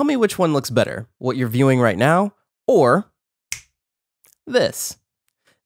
tell me which one looks better, what you're viewing right now, or this.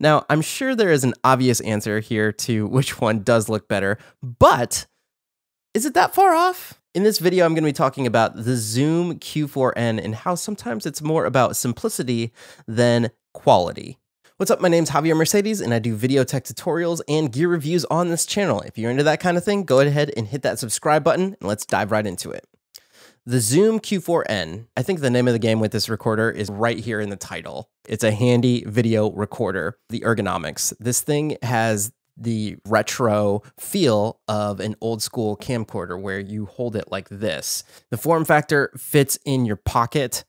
Now, I'm sure there is an obvious answer here to which one does look better, but is it that far off? In this video, I'm going to be talking about the Zoom Q4N and how sometimes it's more about simplicity than quality. What's up? My name's Javier Mercedes, and I do video tech tutorials and gear reviews on this channel. If you're into that kind of thing, go ahead and hit that subscribe button, and let's dive right into it. The Zoom Q4N, I think the name of the game with this recorder is right here in the title. It's a handy video recorder, the ergonomics. This thing has the retro feel of an old school camcorder where you hold it like this. The form factor fits in your pocket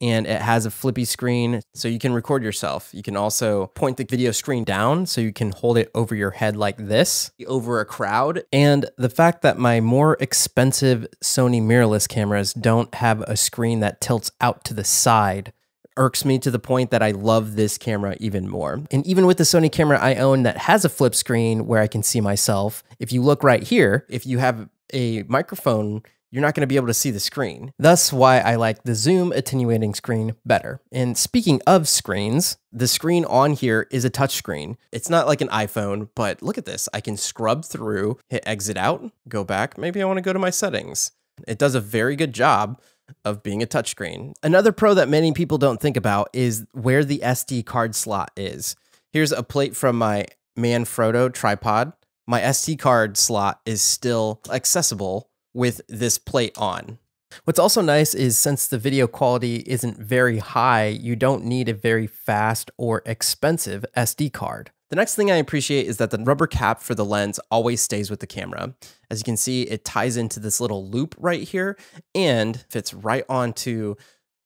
and it has a flippy screen so you can record yourself. You can also point the video screen down so you can hold it over your head like this over a crowd. And the fact that my more expensive Sony mirrorless cameras don't have a screen that tilts out to the side irks me to the point that I love this camera even more. And even with the Sony camera I own that has a flip screen where I can see myself, if you look right here, if you have a microphone you're not going to be able to see the screen. Thus, why I like the zoom attenuating screen better. And speaking of screens, the screen on here is a touchscreen. It's not like an iPhone, but look at this. I can scrub through, hit exit out, go back. Maybe I want to go to my settings. It does a very good job of being a touchscreen. Another pro that many people don't think about is where the SD card slot is. Here's a plate from my Manfrotto tripod. My SD card slot is still accessible with this plate on. What's also nice is since the video quality isn't very high, you don't need a very fast or expensive SD card. The next thing I appreciate is that the rubber cap for the lens always stays with the camera. As you can see, it ties into this little loop right here and fits right onto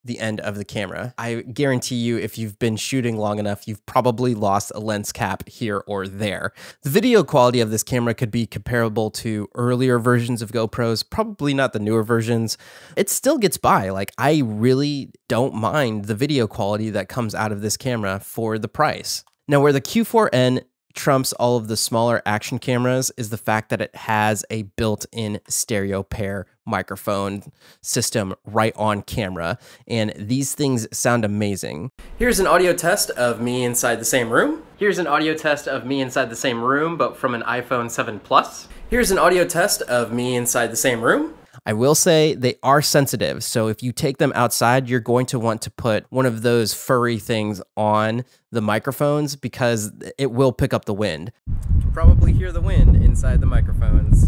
the end of the camera. I guarantee you, if you've been shooting long enough, you've probably lost a lens cap here or there. The video quality of this camera could be comparable to earlier versions of GoPros, probably not the newer versions. It still gets by. Like, I really don't mind the video quality that comes out of this camera for the price. Now, where the Q4N trumps all of the smaller action cameras is the fact that it has a built-in stereo pair microphone system right on camera and these things sound amazing. Here's an audio test of me inside the same room. Here's an audio test of me inside the same room but from an iPhone 7 Plus. Here's an audio test of me inside the same room. I will say they are sensitive. So if you take them outside, you're going to want to put one of those furry things on the microphones because it will pick up the wind. You can probably hear the wind inside the microphones.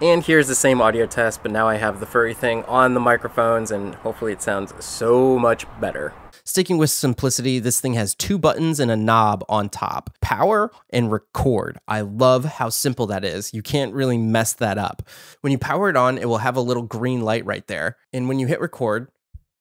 And here's the same audio test, but now I have the furry thing on the microphones and hopefully it sounds so much better. Sticking with simplicity, this thing has two buttons and a knob on top power and record. I love how simple that is. You can't really mess that up. When you power it on, it will have a little green light right there. And when you hit record,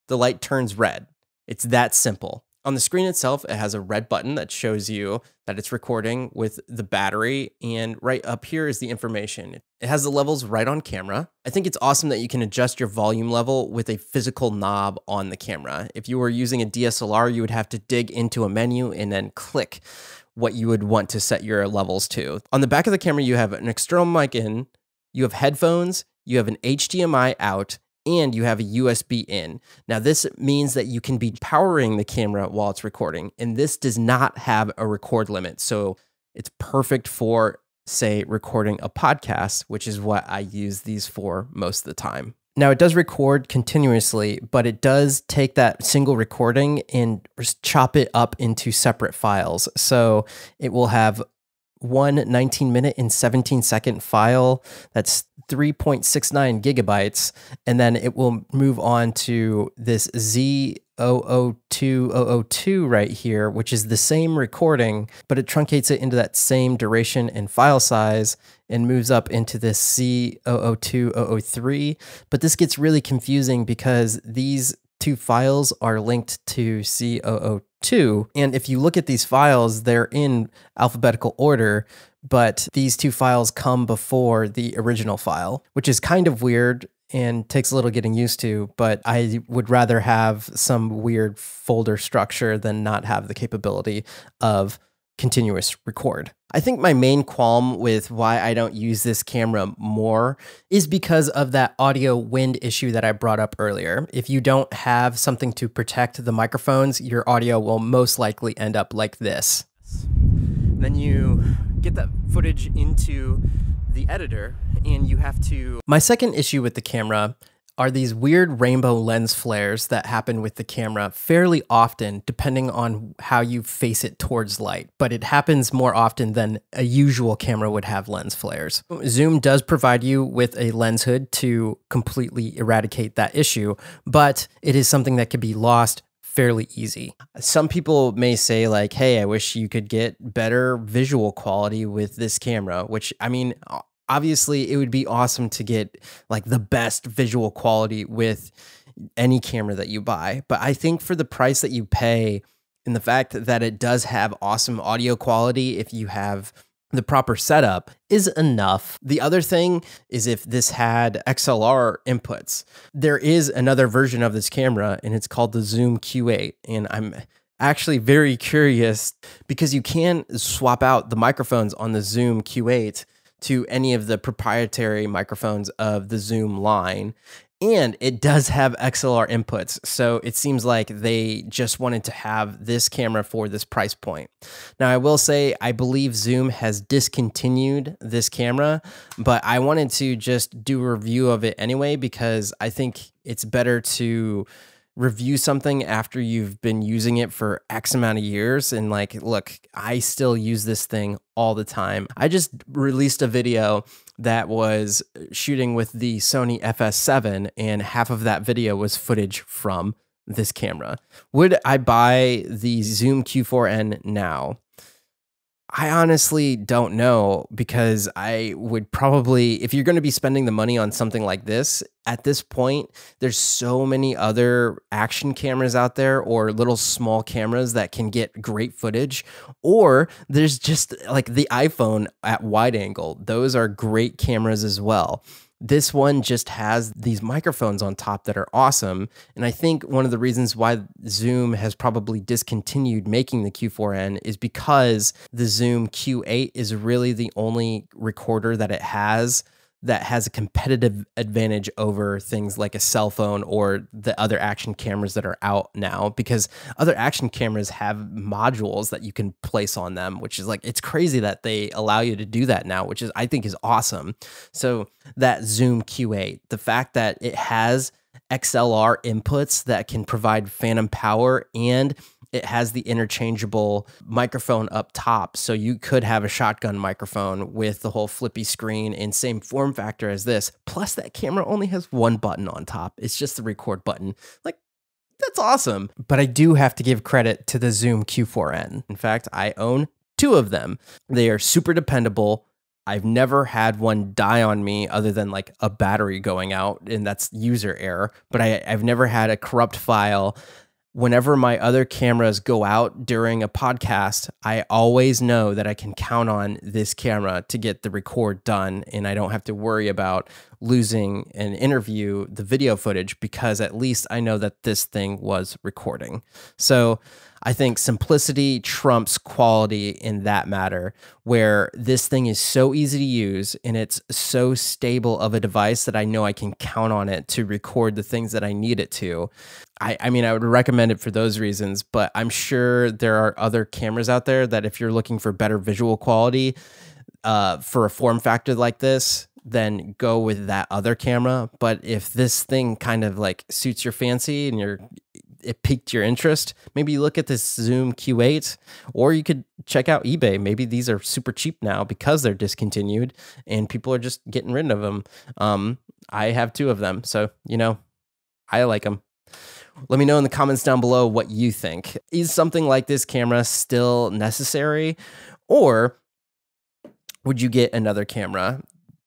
the light turns red. It's that simple. On the screen itself, it has a red button that shows you that it's recording with the battery. And right up here is the information. It has the levels right on camera. I think it's awesome that you can adjust your volume level with a physical knob on the camera. If you were using a DSLR, you would have to dig into a menu and then click what you would want to set your levels to. On the back of the camera, you have an external mic in, you have headphones, you have an HDMI out, and you have a USB in. Now, this means that you can be powering the camera while it's recording, and this does not have a record limit. So it's perfect for, say, recording a podcast, which is what I use these for most of the time. Now, it does record continuously, but it does take that single recording and chop it up into separate files. So it will have one 19 minute and 17 second file that's 3.69 gigabytes, and then it will move on to this Z002002 right here, which is the same recording, but it truncates it into that same duration and file size and moves up into this C002003. But this gets really confusing because these two files are linked to C002. And if you look at these files, they're in alphabetical order but these two files come before the original file, which is kind of weird and takes a little getting used to, but I would rather have some weird folder structure than not have the capability of continuous record. I think my main qualm with why I don't use this camera more is because of that audio wind issue that I brought up earlier. If you don't have something to protect the microphones, your audio will most likely end up like this. Then you get that footage into the editor and you have to. My second issue with the camera are these weird rainbow lens flares that happen with the camera fairly often depending on how you face it towards light, but it happens more often than a usual camera would have lens flares. Zoom does provide you with a lens hood to completely eradicate that issue, but it is something that could be lost fairly easy. Some people may say like, "Hey, I wish you could get better visual quality with this camera," which I mean, obviously it would be awesome to get like the best visual quality with any camera that you buy, but I think for the price that you pay and the fact that it does have awesome audio quality if you have the proper setup is enough. The other thing is if this had XLR inputs, there is another version of this camera and it's called the Zoom Q8. And I'm actually very curious because you can swap out the microphones on the Zoom Q8 to any of the proprietary microphones of the Zoom line and it does have XLR inputs. So it seems like they just wanted to have this camera for this price point. Now, I will say, I believe Zoom has discontinued this camera, but I wanted to just do a review of it anyway, because I think it's better to review something after you've been using it for X amount of years and like, look, I still use this thing all the time. I just released a video that was shooting with the Sony FS7, and half of that video was footage from this camera. Would I buy the Zoom Q4N now? I honestly don't know because I would probably, if you're going to be spending the money on something like this, at this point, there's so many other action cameras out there or little small cameras that can get great footage. Or there's just like the iPhone at wide angle, those are great cameras as well this one just has these microphones on top that are awesome. And I think one of the reasons why Zoom has probably discontinued making the Q4N is because the Zoom Q8 is really the only recorder that it has that has a competitive advantage over things like a cell phone or the other action cameras that are out now because other action cameras have modules that you can place on them which is like it's crazy that they allow you to do that now which is I think is awesome. So that Zoom Q8 the fact that it has XLR inputs that can provide phantom power and it has the interchangeable microphone up top. So you could have a shotgun microphone with the whole flippy screen in same form factor as this. Plus, that camera only has one button on top. It's just the record button. Like, that's awesome. But I do have to give credit to the Zoom Q4N. In fact, I own two of them. They are super dependable. I've never had one die on me other than like a battery going out, and that's user error. But I, I've never had a corrupt file whenever my other cameras go out during a podcast, I always know that I can count on this camera to get the record done and I don't have to worry about losing an interview, the video footage, because at least I know that this thing was recording. So I think simplicity trumps quality in that matter, where this thing is so easy to use and it's so stable of a device that I know I can count on it to record the things that I need it to. I, I mean, I would recommend it for those reasons, but I'm sure there are other cameras out there that if you're looking for better visual quality, uh, for a form factor like this, then go with that other camera. But if this thing kind of like suits your fancy and your it piqued your interest, maybe you look at this Zoom Q8 or you could check out eBay. Maybe these are super cheap now because they're discontinued and people are just getting rid of them. Um, I have two of them, so you know, I like them. Let me know in the comments down below what you think. Is something like this camera still necessary or would you get another camera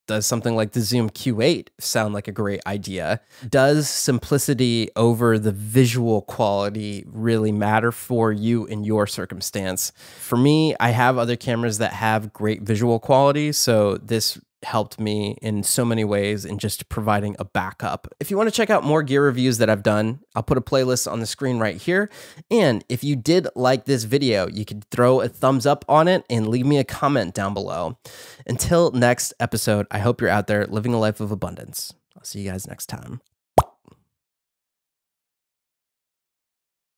does something like the Zoom Q8 sound like a great idea? Does simplicity over the visual quality really matter for you in your circumstance? For me, I have other cameras that have great visual quality, so this helped me in so many ways in just providing a backup. If you want to check out more gear reviews that I've done, I'll put a playlist on the screen right here. And if you did like this video, you could throw a thumbs up on it and leave me a comment down below. Until next episode, I hope you're out there living a life of abundance. I'll see you guys next time.